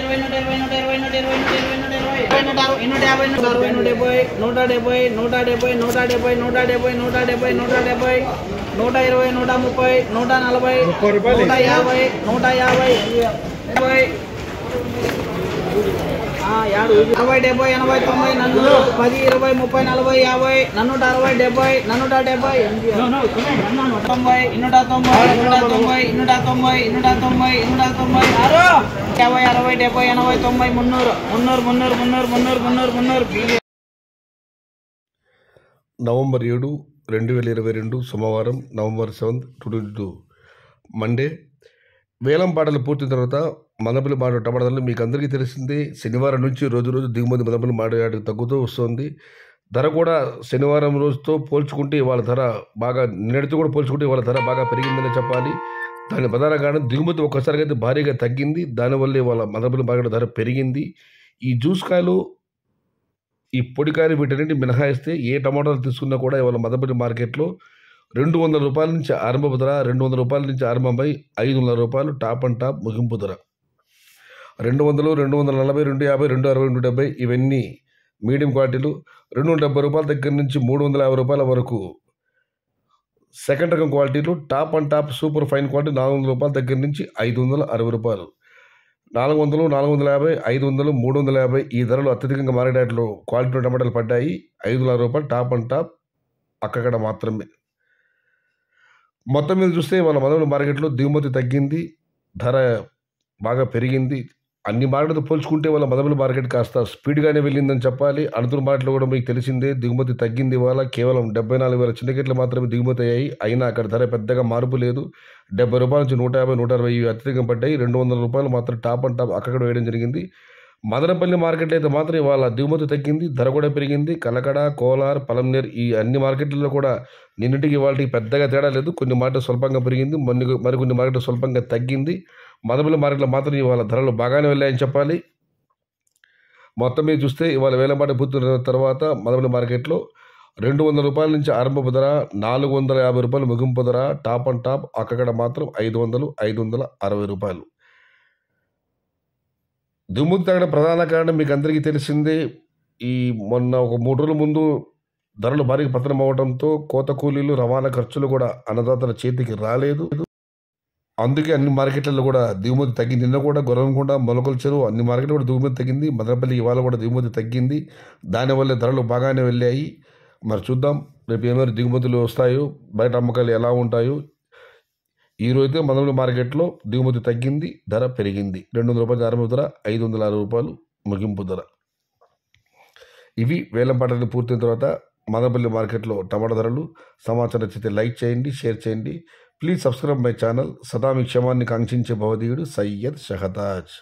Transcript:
ఇరవై నూట డెబ్బై నూట డెబ్బై నూట డెబ్బై నూట డెబ్బై నూట డెబ్బై నూట డెబ్బై నూట ఇరవై నూట ముప్పై నూట నలభై నూట యాభై నూట యాభై ముప్పై అరవై డెబ్బై ఎనభై తొంభై నన్ను పది ఇరవై ముప్పై నలభై యాభై నన్నుట అరవై డెబ్బై నన్నుట డెబ్బై తొంభై ఇన్నుట తొంభై ఇన్నుట తొంభై ఇన్నుట తొంభై ఇన్నుట తొంభై ఇన్నుట తొంభై ఆరు యాభై అరవై డెబ్బై ఎనభై తొంభై మున్నూరు మున్నూరు మున్నూరు మున్నూరు మున్నూరు మున్నూరు మున్నూరు నవంబర్ ఏడు రెండు వేల ఇరవై రెండు సోమవారం November seventh two twenty two Monday వేలంపాటలు పాటలు పూర్తిన తర్వాత మదపులు మాట్లాడటం టమాటా మీకు అందరికీ తెలిసింది శనివారం నుంచి రోజు రోజు దిగుమతి మదపులు మాట్లాడి తగ్గుతూ వస్తుంది ధర కూడా శనివారం రోజుతో పోల్చుకుంటే ఇవాళ ధర బాగా నిన్నటితో కూడా పోల్చుకుంటే వాళ్ళ ధర బాగా పెరిగిందని చెప్పాలి దాని ప్రధాన కారణం దిగుమతి ఒక్కసారిగా అయితే భారీగా తగ్గింది దానివల్ల వాళ్ళ మదపులు మార్కెట్ ధర పెరిగింది ఈ జ్యూస్ కాయలు ఈ పొడికాయలు వీటన్నింటి మినహాయిస్తే ఏ టమాటాలు తీసుకున్నా కూడా ఇవాళ మదపల్లి మార్కెట్లో రెండు వందల రూపాయల నుంచి ఆరంభపు ధర రెండు వందల రూపాయల నుంచి ఆరంభమై ఐదు వందల రూపాయలు టాప్ అండ్ టాప్ ముగింపు ధర రెండు వందలు రెండు వందల నలభై రెండు యాభై రెండు అరవై రెండు డెబ్బై ఇవన్నీ మీడియం క్వాలిటీలు రెండు వందల డెబ్బై రూపాయల దగ్గర నుంచి మూడు వందల యాభై రూపాయల వరకు సెకండ్ రకం క్వాలిటీలు top and top super fine quality నాలుగు వందల రూపాయల దగ్గర నుంచి ఐదు వందల అరవై రూపాయలు నాలుగు వందలు నాలుగు వందల యాభై ఐదు వందలు మూడు వందల యాభై ఈ ధరలు అత్యధికంగా మారేటట్లు క్వాలిటీ టమాటాలు పడ్డాయి ఐదు వందల రూపాయలు టాప్ అండ్ టాప్ అక్కడ మాత్రమే మొత్తం మీద చూస్తే మన మొదటి మార్కెట్లో దిగుమతి తగ్గింది ధర బాగా పెరిగింది అన్ని మార్కెట్లు పోల్చుకుంటే వాళ్ళ మదబుల మార్కెట్ కాస్త స్పీడ్గానే వెళ్ళిందని చెప్పాలి అనుతుల మార్కెట్లో కూడా మీకు తెలిసిందే దిగుమతి తగ్గింది ఇవాళ కేవలం డెబ్బై నాలుగు వేల చిన్నకెట్లు మాత్రమే దిగుమతి అయ్యాయి అయినా అక్కడ ధర పెద్దగా మార్పు లేదు డెబ్బై రూపాయల నుంచి నూట యాభై నూట అరవై అత్యధికం పడ్డాయి రెండు వందల రూపాయలు మాత్రం టాప్ అండ్ టాప్ అక్కడ వేయడం జరిగింది మదనపల్లి మార్కెట్ అయితే మాత్రం ఇవాళ దిగుమతి తగ్గింది ధర కూడా పెరిగింది కలకడ కోలార్ పలంనేర్ ఈ అన్ని మార్కెట్లలో కూడా నిన్నటికి ఇవాళకి పెద్దగా తేడా లేదు కొన్ని మార్కెట్ స్వల్పంగా పెరిగింది మొన్న మరికొన్ని మార్కెట్ స్వల్పంగా తగ్గింది మదనపల్లి మార్కెట్లో మాత్రం ఇవాళ ధరలు బాగానే వెళ్ళాయని చెప్పాలి మొత్తం మీద చూస్తే ఇవాళ వేలపాటి పూర్తి తర్వాత మదనపల్లి మార్కెట్లో రెండు వందల రూపాయల నుంచి ఆరంభపు ధర నాలుగు వందల యాభై రూపాయలు ముగింపు ధర టాప్ అండ్ టాప్ అక్కడ మాత్రం ఐదు వందలు ఐదు వందల అరవై రూపాయలు దుమ్ముకు తగ్గడం ప్రధాన కారణం మీకు అందరికీ తెలిసిందే ఈ మొన్న ఒక మూడు రోజుల ముందు ధరలు భారీగా పతనం అవడంతో కోత కూలీలు రవాణా ఖర్చులు కూడా అన్నదాతల చేతికి రాలేదు అందుకే అన్ని మార్కెట్లలో కూడా దిగుమతి తగ్గింది నిన్న కూడా గొరవంకొండ మొలకల చెరువు అన్ని మార్కెట్లు కూడా దిగుమతి తగ్గింది మదనపల్లి ఇవాళ కూడా దిగుమతి తగ్గింది దానివల్ల ధరలు బాగానే వెళ్ళాయి మరి చూద్దాం రేపు ఏమైనా దిగుమతులు వస్తాయో బయట అమ్మకాలు ఎలా ఉంటాయో ఈరోజు మొదటి మార్కెట్లో దిగుమతి తగ్గింది ధర పెరిగింది రెండు వందల రూపాయలు ఆరంభ ధర ఐదు వందల అరవై రూపాయలు ముగింపు ధర ఇవి వేలం పాటలు పూర్తయిన తర్వాత మదనపల్లి మార్కెట్లో టమాటా ధరలు సమాచారం నచ్చితే లైక్ చేయండి షేర్ చేయండి ప్లీజ్ సబ్స్క్రైబ్ మై ఛానల్ సదా మీ క్షమాన్ని కాంక్షించే భవదీయుడు సయ్యద్ షహతాజ్